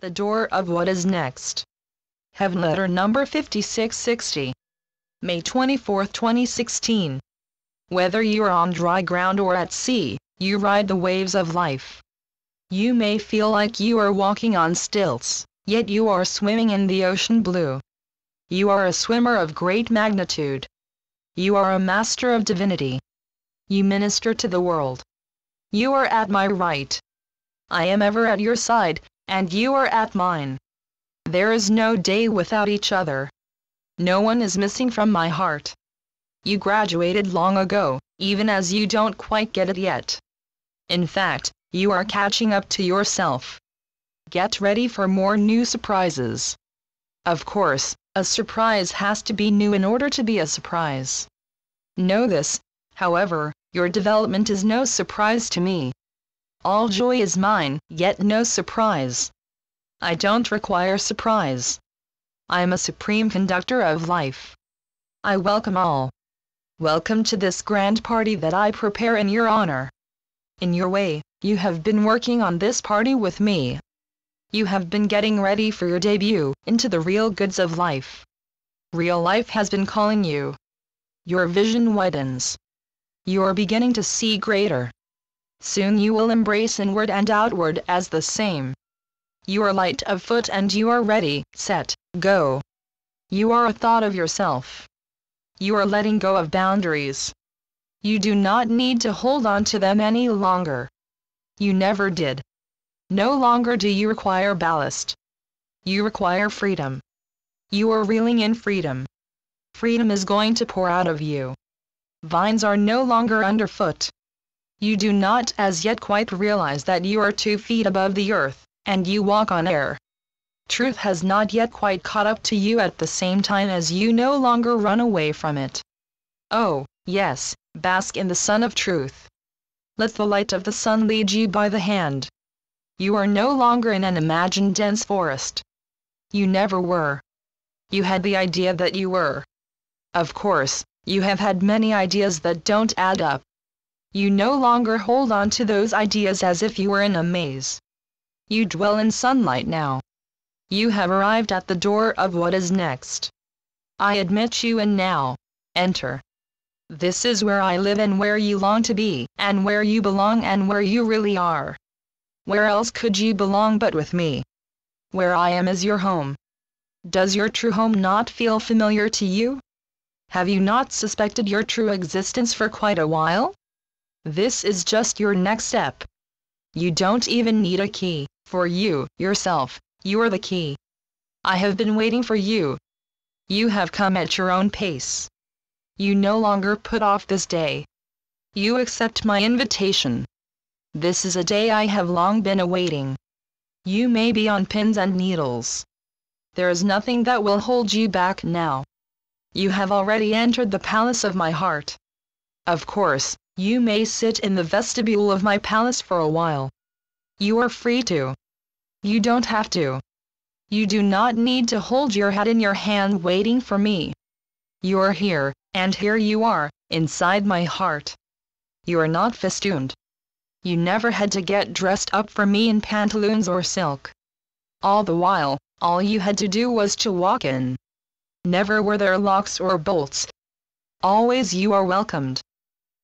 the door of what is next. Heaven letter number 5660. May 24, 2016. Whether you are on dry ground or at sea, you ride the waves of life. You may feel like you are walking on stilts, yet you are swimming in the ocean blue. You are a swimmer of great magnitude. You are a master of divinity. You minister to the world. You are at my right. I am ever at your side, and you are at mine. There is no day without each other. No one is missing from my heart. You graduated long ago, even as you don't quite get it yet. In fact, you are catching up to yourself. Get ready for more new surprises. Of course, a surprise has to be new in order to be a surprise. Know this, however, your development is no surprise to me. All joy is mine, yet no surprise. I don't require surprise. I am a supreme conductor of life. I welcome all. Welcome to this grand party that I prepare in your honor. In your way, you have been working on this party with me. You have been getting ready for your debut into the real goods of life. Real life has been calling you. Your vision widens. You are beginning to see greater. Soon you will embrace inward and outward as the same. You are light of foot and you are ready, set, go. You are a thought of yourself. You are letting go of boundaries. You do not need to hold on to them any longer. You never did. No longer do you require ballast. You require freedom. You are reeling in freedom. Freedom is going to pour out of you. Vines are no longer underfoot. You do not as yet quite realize that you are two feet above the earth, and you walk on air. Truth has not yet quite caught up to you at the same time as you no longer run away from it. Oh, yes, bask in the sun of truth. Let the light of the sun lead you by the hand. You are no longer in an imagined dense forest. You never were. You had the idea that you were. Of course, you have had many ideas that don't add up, you no longer hold on to those ideas as if you were in a maze. You dwell in sunlight now. You have arrived at the door of what is next. I admit you and now, enter. This is where I live and where you long to be, and where you belong and where you really are. Where else could you belong but with me? Where I am is your home. Does your true home not feel familiar to you? Have you not suspected your true existence for quite a while? This is just your next step. You don't even need a key, for you, yourself, you're the key. I have been waiting for you. You have come at your own pace. You no longer put off this day. You accept my invitation. This is a day I have long been awaiting. You may be on pins and needles. There is nothing that will hold you back now. You have already entered the palace of my heart. Of course, you may sit in the vestibule of my palace for a while. You are free to. You don't have to. You do not need to hold your head in your hand waiting for me. You are here, and here you are, inside my heart. You are not festooned. You never had to get dressed up for me in pantaloons or silk. All the while, all you had to do was to walk in. Never were there locks or bolts. Always you are welcomed.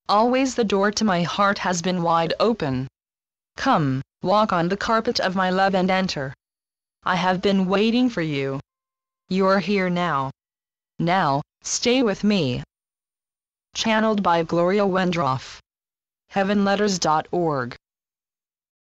Always the door to my heart has been wide open. Come, walk on the carpet of my love and enter. I have been waiting for you. You're here now. Now, stay with me. Channeled by Gloria Wendroff. Heavenletters.org